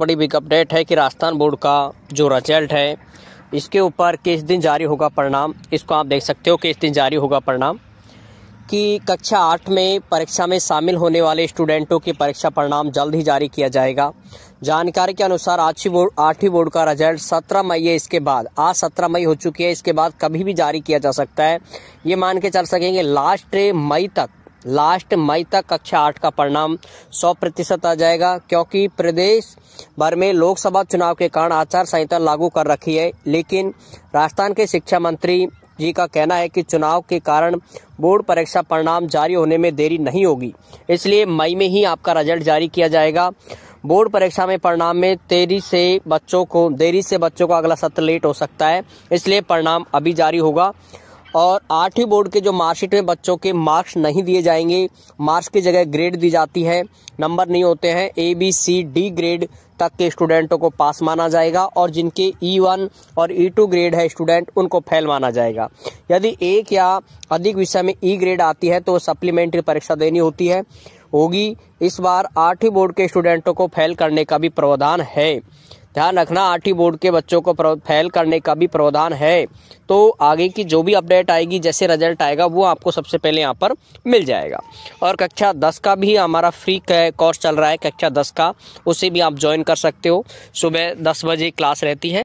बड़ी big update है कि राजस्थान बोर्ड का जो रिजल्ट है इसके ऊपर किस दिन जारी होगा परिणाम इसको आप देख सकते हो किस दिन जारी होगा परिणाम कि कक्षा आठ में परीक्षा में शामिल होने वाले स्टूडेंटों के परीक्षा परिणाम जल्द ही जारी किया जाएगा जानकारी के अनुसार आठवीं बोर्ड आठवीं बोर्ड का रिजल्ट सत्रह मई है इसके बाद आज सत्रह मई हो चुकी है इसके बाद कभी भी जारी किया जा सकता है ये मान के चल सकेंगे लास्ट मई तक लास्ट मई तक कक्षा आठ का परिणाम 100 प्रतिशत आ जाएगा क्योंकि प्रदेश भर में लोकसभा चुनाव के कारण आचार संहिता लागू कर रखी है लेकिन राजस्थान के शिक्षा मंत्री जी का कहना है कि चुनाव के कारण बोर्ड परीक्षा परिणाम जारी होने में देरी नहीं होगी इसलिए मई में ही आपका रिजल्ट जारी किया जाएगा बोर्ड परीक्षा में परिणाम में देरी से बच्चों को देरी से बच्चों का अगला सत्र लेट हो सकता है इसलिए परिणाम अभी जारी होगा और आठवीं बोर्ड के जो मार्कशीट में बच्चों के मार्क्स नहीं दिए जाएंगे मार्क्स की जगह ग्रेड दी जाती है नंबर नहीं होते हैं A B C D grade तक के स्टूडेंटों को पास माना जाएगा और जिनके ई e वन और ई e टू ग्रेड है स्टूडेंट उनको फेल माना जाएगा यदि एक या अधिक विषय में ई e ग्रेड आती है तो सप्लीमेंट्री परीक्षा देनी होती है होगी इस बार आठवीं बोर्ड के स्टूडेंटों को फेल करने का भी प्रावधान है ध्यान रखना आरटी बोर्ड के बच्चों को फैल करने का भी प्रावधान है तो आगे की जो भी अपडेट आएगी जैसे रिजल्ट आएगा वो आपको सबसे पहले यहाँ पर मिल जाएगा और कक्षा दस का भी हमारा फ्री कोर्स चल रहा है कक्षा दस का उसे भी आप ज्वाइन कर सकते हो सुबह दस बजे क्लास रहती है